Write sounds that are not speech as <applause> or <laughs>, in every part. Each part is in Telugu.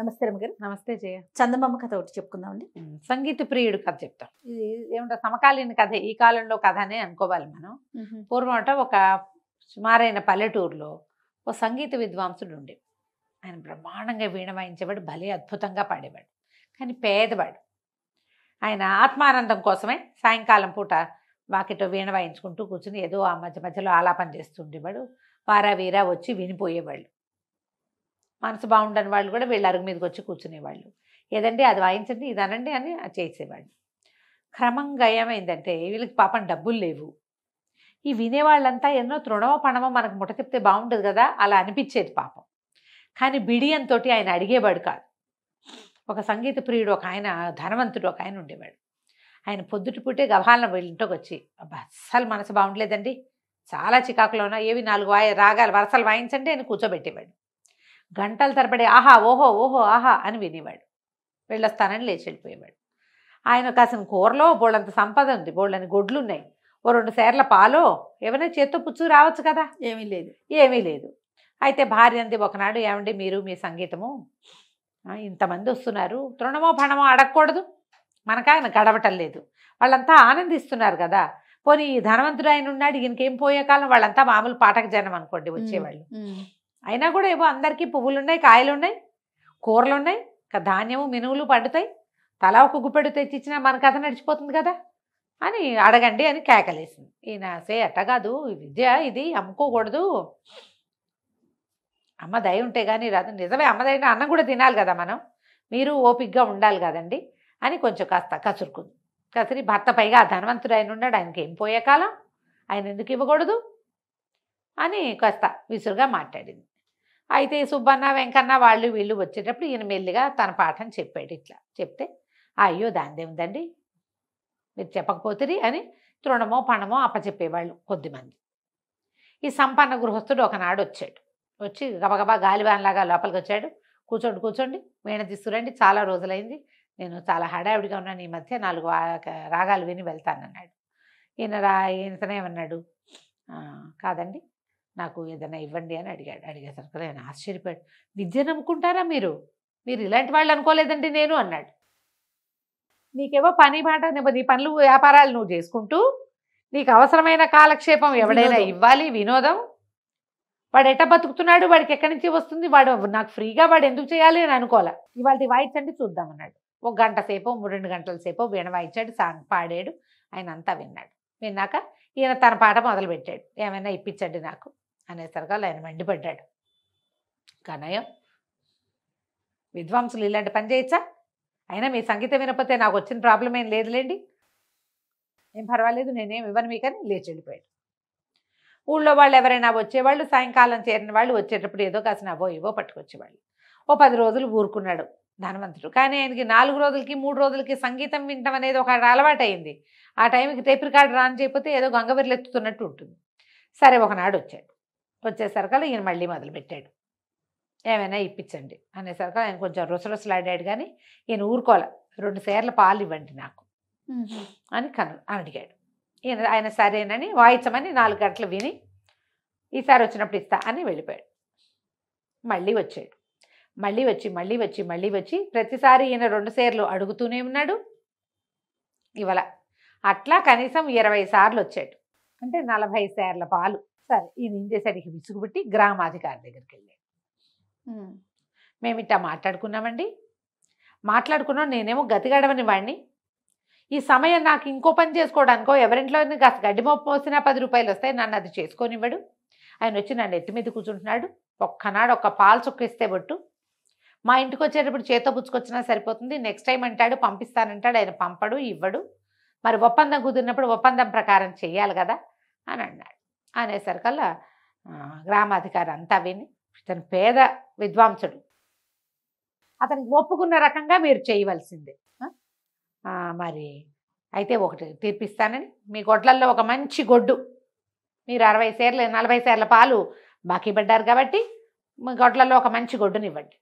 నమస్తే గారు నమస్తే జయ చందమ్మ కథ ఒకటి చెప్పుకుందామండి సంగీత ప్రియుడు కథ చెప్తాం ఇది సమకాలీన కథ ఈ కాలంలో కథ అనే అనుకోవాలి మనం పూర్వం ఒక సుమారైన పల్లెటూరులో ఓ సంగీత విద్వాంసుడు ఉండే ఆయన బ్రహ్మాండంగా వీణ వాయించేవాడు భలే అద్భుతంగా పాడేవాడు కానీ పేదవాడు ఆయన ఆత్మానందం కోసమే సాయంకాలం పూట వాకిటో వీణ వాయించుకుంటూ కూర్చుని ఏదో ఆ మధ్య మధ్యలో ఆలాపన చేస్తుండేవాడు వారా వీరా వచ్చి వినిపోయేవాళ్ళు మనసు బాగుండని వాళ్ళు కూడా వీళ్ళు అరుగు మీదకి వచ్చి కూర్చునేవాళ్ళు ఏదండి అది వాయించండి ఇది అనండి అని చేసేవాళ్ళు క్రమంగా ఏమైందంటే వీళ్ళకి పాపం డబ్బులు లేవు ఈ వినేవాళ్ళంతా ఎన్నో తృణమో పణమో మనకు ముట చెప్తే బాగుంటుంది కదా అలా అనిపించేది పాపం కానీ బిడియంతో ఆయన అడిగేవాడు కాదు ఒక సంగీత ప్రియుడు ఒక ఆయన ధనవంతుడు ఒక ఆయన ఉండేవాడు ఆయన పొద్దుట పుట్టే గభాలన ఇంటికి వచ్చి అస్సలు మనసు బాగుండలేదండి చాలా చికాకులో ఉన్నా ఏవి నాలుగు వాయ రాగాలు వరసలు వాయించండి ఆయన కూర్చోబెట్టేవాడు గంటల తరబడి ఆహా ఓహో ఓహో ఆహా అని వినేవాడు వెళ్ళొస్తానని లేచి వెళ్ళిపోయేవాడు ఆయన కాసిన కూరలో బోళ్ళంత సంపద ఉంది బోళ్ళని గొడ్లు ఉన్నాయి ఓ రెండు సేర్ల పాలో ఏమైనా చేత్తో పుచ్చు రావచ్చు కదా ఏమీ లేదు ఏమీ లేదు అయితే భార్య అంది ఒకనాడు ఏమండి మీరు మీ సంగీతము ఇంతమంది వస్తున్నారు తృణమో పణమో అడగకూడదు మనకాయన గడవటం లేదు వాళ్ళంతా ఆనందిస్తున్నారు కదా పోనీ ధనవంతుడు ఆయన ఉన్నాడు ఇంకేం పోయే కాలం వాళ్ళంతా మామూలు పాటక జనం అనుకోండి వచ్చేవాళ్ళు అయినా కూడా ఏవో అందరికీ పువ్వులు ఉన్నాయి కాయలు ఉన్నాయి కూరలు ఉన్నాయి ధాన్యము మినువులు పండుతాయి తలా ఒక గుప్పెడు తెచ్చిచ్చినా మన కథ నడిచిపోతుంది కదా అని అడగండి అని కేకలేసింది ఈయన సే కాదు విద్య ఇది అమ్ముకోకూడదు అమ్మ దయ ఉంటే కానీ రాదు నిజమే అమ్మ దయ అన్నం కూడా తినాలి కదా మనం మీరు ఓపిక్గా ఉండాలి కదండి అని కొంచెం కాస్త కసురుకుంది కసిరి భర్త పైగా ధనవంతుడు ఆయన ఉన్నాడు ఆయనకి ఏం పోయే కాలం ఆయన ఎందుకు ఇవ్వకూడదు అని కాస్త విసురుగా మాట్లాడింది అయితే సుబ్బన్న వెంకన్న వాళ్ళు వీళ్ళు వచ్చేటప్పుడు ఈయన మెల్లిగా తన పాఠం చెప్పాడు ఇట్లా చెప్తే అయ్యో దానిదేముందండి మీరు చెప్పకపోతుంది అని తృణమో పణమో అప్పచెప్పేవాళ్ళు కొద్దిమంది ఈ సంపన్న గృహస్థుడు ఒకనాడు వచ్చాడు వచ్చి గబగబా గాలివాన్లాగా లోపలికి వచ్చాడు కూర్చోండి కూర్చోండి వీణ తీసుకురండి చాలా రోజులైంది నేను చాలా హడావిడిగా ఉన్నాను ఈ మధ్య నాలుగు రాగాలు విని వెళ్తానన్నాడు ఈయన రా ఈయనతనే అన్నాడు కాదండి నాకు ఏదైనా ఇవ్వండి అని అడిగాడు అడిగేసరికి ఆయన ఆశ్చర్యపోయాడు విద్య నమ్ముకుంటారా మీరు మీరు ఇలాంటి వాళ్ళు అనుకోలేదండి నేను అన్నాడు నీకేవో పని మాట నీ పనులు వ్యాపారాలు నువ్వు చేసుకుంటూ నీకు అవసరమైన కాలక్షేపం ఎవడైనా ఇవ్వాలి వినోదం వాడు ఎట్ట బతుకుతున్నాడు వాడికి ఎక్కడి నుంచి వస్తుంది వాడు నాకు ఫ్రీగా వాడు ఎందుకు చేయాలి అని అనుకోలే ఇవాళ వాయించండి అన్నాడు ఒక గంట సేపు రెండు గంటల సేపు వీణ వాయించాడు సాంగ్ పాడాడు ఆయన అంతా విన్నాడు విన్నాక ఈయన తన పాట మొదలుపెట్టాడు ఏమైనా ఇప్పించండి నాకు అనేసరిగా ఆయన మండిపడ్డాడు కనయం విద్వాంసులు ఇలాంటి పని చేయొచ్చా అయినా మీ సంగీతం వినకపోతే నాకు వచ్చిన ప్రాబ్లం ఏం లేదులేండి ఏం పర్వాలేదు నేనేం ఇవ్వను మీకని లేచి వెళ్ళిపోయాడు ఊళ్ళో వాళ్ళు ఎవరైనా వచ్చేవాళ్ళు సాయంకాలం చేరిన వాళ్ళు వచ్చేటప్పుడు ఏదో కాసిన అవో ఇవో పట్టుకొచ్చేవాళ్ళు ఓ పది రోజులు ఊరుకున్నాడు ధనవంతుడు కానీ ఆయనకి నాలుగు రోజులకి మూడు రోజులకి సంగీతం వినటం అనేది ఒక అయింది ఆ టైంకి టేప్ రికార్డు రాని చేయకపోతే ఏదో గంగవెర్లు ఎత్తుతున్నట్టు ఉంటుంది సరే ఒకనాడు వచ్చాడు వచ్చేసరికల్లా ఈయన మళ్ళీ మొదలుపెట్టాడు ఏమైనా ఇప్పించండి అనేసరికి ఆయన కొంచెం రుసరుసలాడాడు కానీ ఈయన ఊరుకోలే రెండు సేర్లు పాలు ఇవ్వండి నాకు అని కను అడిగాడు ఈయన ఆయన సరేనని వాయించమని నాలుగు గంటలు విని ఈసారి వచ్చినప్పుడు ఇస్తా అని వెళ్ళిపోయాడు మళ్ళీ వచ్చాడు మళ్ళీ వచ్చి మళ్ళీ వచ్చి మళ్ళీ వచ్చి ప్రతిసారి ఈయన రెండు సేర్లు అడుగుతూనే ఉన్నాడు ఇవాళ అట్లా కనీసం ఇరవై సార్లు వచ్చాడు అంటే నలభై సేర్ల పాలు సరే ఈయన ఏం చేశాడు విసుగుబెట్టి గ్రామాధికారి దగ్గరికి వెళ్ళాడు మేము ఇట్టా మాట్లాడుకున్నామండి మాట్లాడుకున్నాం నేనేమో గతిగడవని వాడిని ఈ సమయం నాకు ఇంకో పని చేసుకోవడానికో ఎవరింట్లో కాస్త గడ్డి మోపు మోసినా పది రూపాయలు వస్తాయి నన్ను అది చేసుకొనివ్వడు ఆయన వచ్చి నన్ను ఎత్తి మీద కూర్చుంటున్నాడు ఒక్కనాడు ఒక్క పాలు ఇస్తే బొట్టు మా ఇంటికి వచ్చేటప్పుడు చేతో పుచ్చుకొచ్చినా సరిపోతుంది నెక్స్ట్ టైం అంటాడు పంపిస్తానంటాడు ఆయన పంపడు ఇవ్వడు మరి ఒప్పందం కుదిరినప్పుడు ఒప్పందం ప్రకారం చేయాలి కదా అని అన్నాడు అనేసరికల్లా గ్రామాధికారి అంతా విని ఇతను పేద విద్వాంసుడు అతనికి ఒప్పుకున్న రకంగా మీరు చేయవలసిందే మరి అయితే ఒకటి తీర్పిస్తానని మీ గొడ్లల్లో ఒక మంచి గొడ్డు మీరు అరవై సేర్లు నలభై సేర్ల పాలు బాకీ పడ్డారు కాబట్టి మీ గొడ్లలో ఒక మంచి గొడ్డునివ్వండి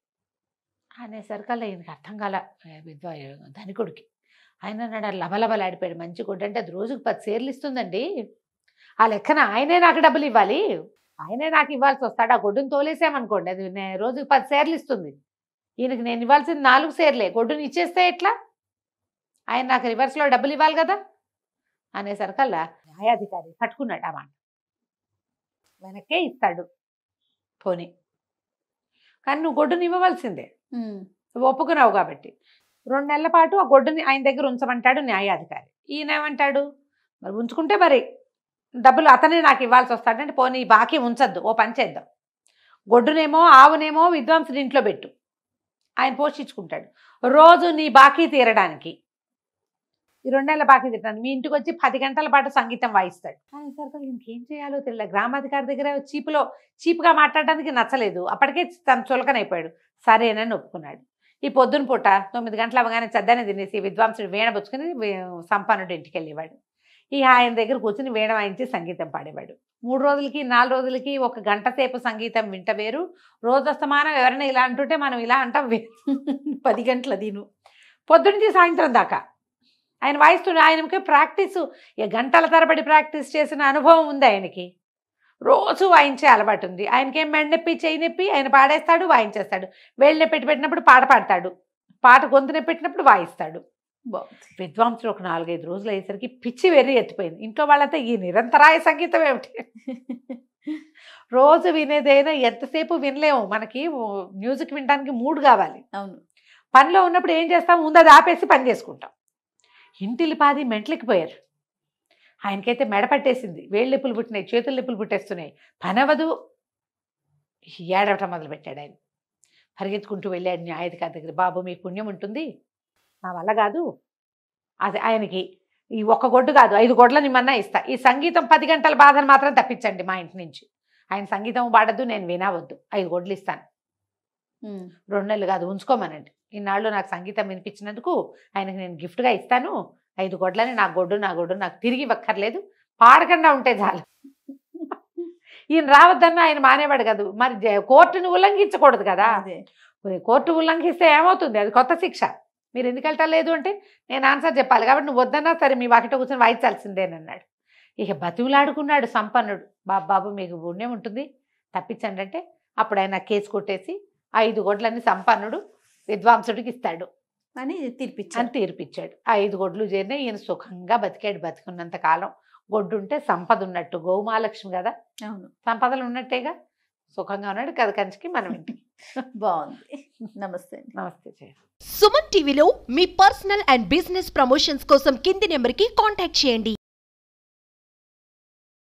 అనేసరికల్లా ఈయనకి అర్థం కాల విద్వా ధనికుడికి ఆయన నాడు లభలభలాడిపోయాడు మంచి గొడ్డు అంటే అది రోజుకు పది సేర్లు ఇస్తుందండి ఆ లెక్కన ఆయనే నాకు డబ్బులు ఇవ్వాలి ఆయనే నాకు ఇవ్వాల్సి వస్తాడు ఆ గొడ్డును తోలేసామనుకోండి అది రోజుకి పది సేర్లు ఇస్తుంది ఈయనకి నేను ఇవ్వాల్సింది నాలుగు సేర్లే గొడ్డును ఇచ్చేస్తే ఎట్లా ఆయన నాకు రివర్స్లో డబ్బులు ఇవ్వాలి కదా అనేసరికల్లా న్యాయాధికారి పట్టుకున్నాడు ఆ మాట వెనక్కే ఇస్తాడు పోనీ కానీ నువ్వు గొడ్డుని ఇవ్వవలసిందే నువ్వు ఒప్పుకున్నావు కాబట్టి రెండు నెలల పాటు ఆ గొడ్డుని ఆయన దగ్గర ఉంచమంటాడు న్యాయాధికారి ఈయన ఏమంటాడు మరి ఉంచుకుంటే మరి డబ్బులు అతనే నాకు ఇవ్వాల్సి వస్తాడు అంటే పోనీ బాకీ ఉంచద్దు ఓ పని చేద్దాం గొడ్డునేమో ఆవునేమో విద్వాంసుని ఇంట్లో పెట్టు ఆయన పోషించుకుంటాడు రోజు నీ బాకీ తీరడానికి ఈ రెండు నెలల బాకీ తిట్టాను మీ ఇంటికి వచ్చి పది గంటల పాటు సంగీతం వాయిస్తాడు కానీ సార్ ఇంకేం చేయాలో తెలియదు గ్రామాధికారి దగ్గర చీపులో చీపుగా మాట్లాడడానికి నచ్చలేదు అప్పటికే తను చులకనైపోయాడు సరేనని ఒప్పుకున్నాడు ఈ పొద్దున పూట తొమ్మిది గంటల అవగానే చద్దని తినేసి విద్వాంసుడు వీణబుచ్చుకుని సంపన్నుడు ఇంటికి వెళ్ళేవాడు ఈ ఆయన దగ్గర కూర్చుని వీణ వాయించి సంగీతం పాడేవాడు మూడు రోజులకి నాలుగు రోజులకి ఒక గంట సేపు సంగీతం వింట వేరు రోజస్తమానం ఎవరైనా ఇలా అంటుంటే మనం ఇలా అంటాం <laughs> పది గంటల దీను పొద్దునుంచి సాయంత్రం దాకా ఆయన వాయిస్తుండే ఆయనకి ప్రాక్టీసు గంటల తరబడి ప్రాక్టీస్ చేసిన అనుభవం ఉంది ఆయనకి రోజు వాయించే అలవాటు ఉంది ఆయనకేం నొప్పి చేయి నొప్పి ఆయన పాడేస్తాడు వాయించేస్తాడు వేళ్ళు నొప్పి పెట్టినప్పుడు పాట పాడతాడు పాట గొంతు పెట్టినప్పుడు వాయిస్తాడు విద్వాంసులు ఒక నాలుగైదు రోజులు అయ్యేసరికి పిచ్చి వెర్రి ఎత్తిపోయింది ఇంట్లో వాళ్ళంతా ఈ నిరంతరాయ సంగీతం ఏమిటి <laughs> రోజు వినేదైనా ఎంతసేపు వినలేము మనకి మ్యూజిక్ వినడానికి మూడ్ కావాలి అవును పనిలో ఉన్నప్పుడు ఏం చేస్తాం ఉందా దాపేసి ఆపేసి పని చేసుకుంటాం పాది మెంట్లకి పోయారు ఆయనకైతే మెడ పట్టేసింది వేళ్ళు నిప్పులు పుట్టినాయి చేతులు నిప్పులు పుట్టేస్తున్నాయి పనవదు ఏడవటం మొదలుపెట్టాడు ఆయన పరిగెత్తుకుంటూ వెళ్ళాడు న్యాయాధికారి దగ్గర బాబు మీ పుణ్యం ఉంటుంది నా వల్ల కాదు అది ఆయనకి ఈ ఒక్క గొడ్డు కాదు ఐదు గొడ్లు నిమ్మన్నా ఇస్తా ఈ సంగీతం పది గంటల బాధను మాత్రం తప్పించండి మా ఇంటి నుంచి ఆయన సంగీతం పాడద్దు నేను వినవద్దు ఐదు గొడ్లు ఇస్తాను రెండు నెలలు కాదు ఉంచుకోమనండి ఇన్నాళ్ళు నాకు సంగీతం వినిపించినందుకు ఆయనకు నేను గిఫ్ట్గా ఇస్తాను ఐదు గొడ్లని నా గొడ్డు నా గొడ్డు నాకు తిరిగి ఇవ్వక్కర్లేదు పాడకుండా ఉంటే చాలు ఈయన రావద్దన్నా ఆయన మానేవాడు కాదు మరి కోర్టును ఉల్లంఘించకూడదు కదా కోర్టు ఉల్లంఘిస్తే ఏమవుతుంది అది కొత్త శిక్ష మీరు ఎందుకు లేదు అంటే నేను ఆన్సర్ చెప్పాలి కాబట్టి నువ్వు వద్దన్నా సరే మీ వాకిట కూర్చొని వాయించాల్సిందేనన్నాడు ఇక బతివులాడుకున్నాడు సంపన్నుడు బాబు బాబు మీకు పుణ్యం ఉంటుంది తప్పించండి అంటే అప్పుడు ఆయన కేసు కొట్టేసి ఐదు గొడ్లన్నీ సంపన్నుడు విద్వాంసుడికి ఇస్తాడు అని తీర్పిచ్చాడు అని తీర్పిచ్చాడు ఐదు గొడ్లు చేరిన ఈయన సుఖంగా బతికాడు బతికున్నంత కాలం ఉంటే సంపద ఉన్నట్టు గోమహాలక్ష్మి కదా అవును సంపదలు ఉన్నట్టేగా సుఖంగా ఉన్నాడు కథ కంచికి మనం ఇంటి బాగుంది నమస్తే నమస్తే సుమన్ టీవీలో మీ పర్సనల్ అండ్ బిజినెస్ ప్రమోషన్స్ కోసం కింది నెంబర్కి కాంటాక్ట్ చేయండి